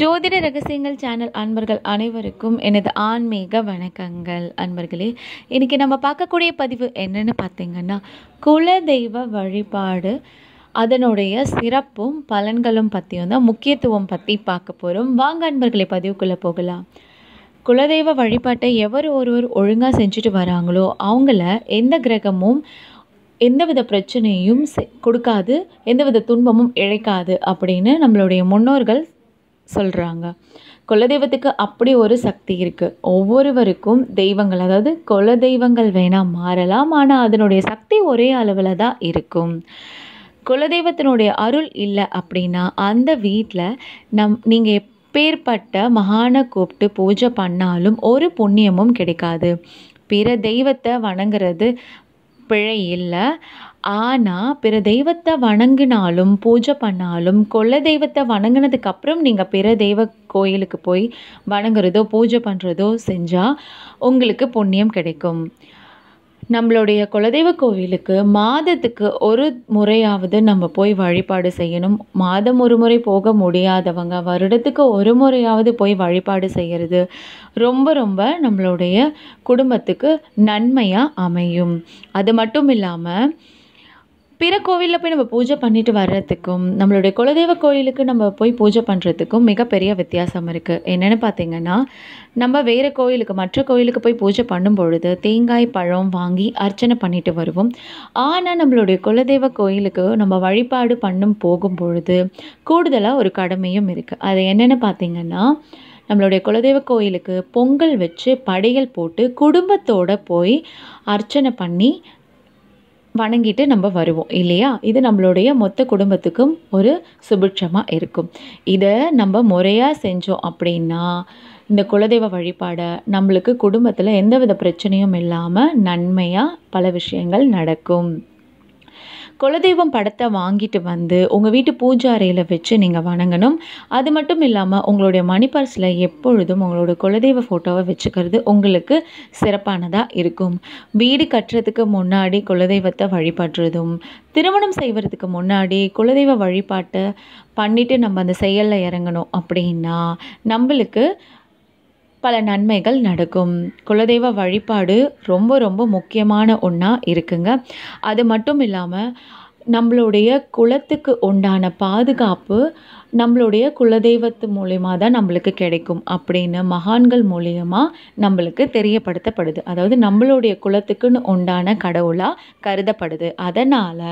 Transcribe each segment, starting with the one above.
ஜோதிட ரகசியங்கள் சேனல் அன்பர்கள் அனைவருக்கும் எனது ஆன்மீக வணக்கங்கள் அன்பர்களே இன்றைக்கி நம்ம பார்க்கக்கூடிய பதிவு என்னன்னு பார்த்தீங்கன்னா குலதெய்வ வழிபாடு அதனுடைய சிறப்பும் பலன்களும் பற்றியும் தான் முக்கியத்துவம் பற்றி பார்க்க போகிறோம் வாங்க அன்பர்களை பதிவுக்குள்ளே போகலாம் குலதெய்வ வழிபாட்டை எவர் ஒருவர் ஒழுங்காக செஞ்சுட்டு வராங்களோ அவங்கள எந்த கிரகமும் எந்தவித பிரச்சனையும் கொடுக்காது எந்தவித துன்பமும் இழைக்காது அப்படின்னு நம்மளுடைய முன்னோர்கள் சொல்கிறாங்க குலதெய்வத்துக்கு அப்படி ஒரு சக்தி இருக்குது ஒவ்வொருவருக்கும் தெய்வங்கள் அதாவது குல தெய்வங்கள் வேணால் மாறலாம் ஆனால் அதனுடைய சக்தி ஒரே அளவில் தான் இருக்கும் குலதெய்வத்தினுடைய அருள் இல்லை அப்படின்னா அந்த வீட்டில் நம் நீங்கள் எப்பேற்பட்ட மகானை கூப்பிட்டு பூஜை பண்ணாலும் ஒரு புண்ணியமும் கிடைக்காது பிற தெய்வத்தை வணங்குறது பிழை இல்லை ஆனால் பிற தெய்வத்தை வணங்கினாலும் பூஜை பண்ணாலும் கொள்ள தெய்வத்தை வணங்கினதுக்கப்புறம் நீங்கள் பிற தெய்வ கோயிலுக்கு போய் வணங்குறதோ பூஜை பண்ணுறதோ செஞ்சால் உங்களுக்கு புண்ணியம் கிடைக்கும் நம்மளுடைய குலதெய்வ கோவிலுக்கு மாதத்துக்கு ஒரு முறையாவது நம்ம போய் வழிபாடு செய்யணும் மாதம் ஒரு முறை போக முடியாதவங்க வருடத்துக்கு ஒரு முறையாவது போய் வழிபாடு செய்கிறது ரொம்ப ரொம்ப நம்மளுடைய குடும்பத்துக்கு நன்மையாக அமையும் அது மட்டும் இல்லாமல் பிற கோவிலில் போய் நம்ம பூஜை பண்ணிட்டு வர்றதுக்கும் நம்மளுடைய குலதெய்வ கோயிலுக்கு நம்ம போய் பூஜை பண்ணுறதுக்கும் மிகப்பெரிய வித்தியாசம் இருக்குது என்னென்னு பார்த்தீங்கன்னா நம்ம வேறு கோயிலுக்கு மற்ற கோயிலுக்கு போய் பூஜை பண்ணும் பொழுது தேங்காய் பழம் வாங்கி அர்ச்சனை பண்ணிட்டு வருவோம் ஆனால் நம்மளுடைய குலதெய்வ கோயிலுக்கு நம்ம வழிபாடு பண்ணும் போகும் பொழுது கூடுதலாக ஒரு கடமையும் இருக்குது அது என்னென்னு பார்த்தீங்கன்னா நம்மளுடைய குலதெய்வ கோயிலுக்கு பொங்கல் வச்சு படையல் போட்டு குடும்பத்தோடு போய் அர்ச்சனை பண்ணி வணங்கிட்டு நம்ம வருவோம் இல்லையா இது நம்மளுடைய மொத்த குடும்பத்துக்கும் ஒரு சுபிட்சமாக இருக்கும் இதை நம்ம முறையாக செஞ்சோம் அப்படின்னா இந்த குலதெய்வ வழிபாடை நம்மளுக்கு குடும்பத்தில் எந்தவித பிரச்சனையும் இல்லாமல் நன்மையாக பல விஷயங்கள் நடக்கும் குலதெய்வம் படத்தை வாங்கிட்டு வந்து உங்கள் வீட்டு பூஜா அறையில் வச்சு நீங்கள் வணங்கணும் அது மட்டும் இல்லாமல் உங்களுடைய மணி பர்ஸில் எப்பொழுதும் உங்களோட குலதெய்வ ஃபோட்டோவை வச்சுக்கிறது உங்களுக்கு சிறப்பானதாக இருக்கும் வீடு கட்டுறதுக்கு முன்னாடி குலதெய்வத்தை வழிபடுறதும் திருமணம் செய்வதுக்கு முன்னாடி குலதெய்வ வழிபாட்டை பண்ணிவிட்டு நம்ம அந்த செயலில் இறங்கணும் அப்படின்னா நம்மளுக்கு பல நன்மைகள் நடக்கும் குலதெய்வ வழிபாடு ரொம்ப ரொம்ப முக்கியமான ஒன்றா இருக்குங்க அது மட்டும் இல்லாமல் நம்மளுடைய குலத்துக்கு உண்டான பாதுகாப்பு நம்மளுடைய குலதெய்வத்து மூலயமா தான் நம்மளுக்கு கிடைக்கும் அப்படின்னு மகான்கள் மூலியமாக நம்மளுக்கு தெரியப்படுத்தப்படுது அதாவது நம்மளுடைய குலத்துக்குன்னு உண்டான கடவுளாக கருதப்படுது அதனால்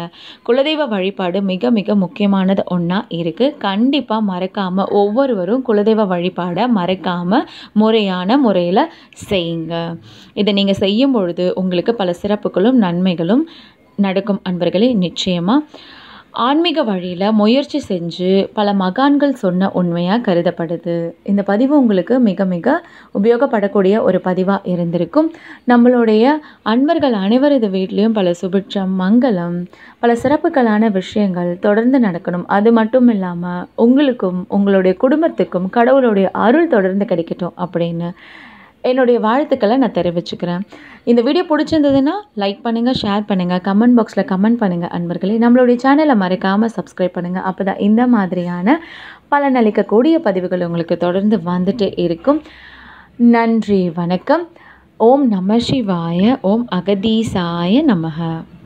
குலதெய்வ வழிபாடு மிக மிக முக்கியமானது ஒன்றா இருக்குது கண்டிப்பாக மறக்காமல் ஒவ்வொருவரும் குலதெய்வ வழிபாடை மறக்காமல் முறையான முறையில் செய்யுங்க இதை நீங்கள் செய்யும் பொழுது உங்களுக்கு பல சிறப்புகளும் நன்மைகளும் நடக்கும் அன்பர்களே நிச்சயமாக ஆன்மீக வழியில் முயற்சி செஞ்சு பல மகான்கள் சொன்ன உண்மையாக கருதப்படுது இந்த பதிவு உங்களுக்கு மிக மிக உபயோகப்படக்கூடிய ஒரு பதிவாக இருந்திருக்கும் நம்மளுடைய அன்பர்கள் அனைவரது வீட்லேயும் பல சுபிட்சம் மங்களம் பல சிறப்புகளான விஷயங்கள் தொடர்ந்து நடக்கணும் அது மட்டும் இல்லாமல் உங்களுக்கும் உங்களுடைய குடும்பத்துக்கும் கடவுளுடைய அருள் தொடர்ந்து கிடைக்கட்டும் அப்படின்னு என்னுடைய வாழ்த்துக்களை நான் தெரிவிச்சுக்கிறேன் இந்த வீடியோ பிடிச்சிருந்ததுன்னா லைக் பண்ணுங்கள் ஷேர் பண்ணுங்கள் கமெண்ட் பாக்ஸில் கமெண்ட் பண்ணுங்கள் அன்பர்களே நம்மளுடைய சேனலை மறக்காமல் சப்ஸ்கிரைப் பண்ணுங்கள் அப்போ தான் இந்த மாதிரியான பலனளிக்கக்கூடிய பதிவுகள் உங்களுக்கு தொடர்ந்து வந்துட்டே இருக்கும் நன்றி வணக்கம் ஓம் நம சிவாய ஓம் அகதீசாய நமக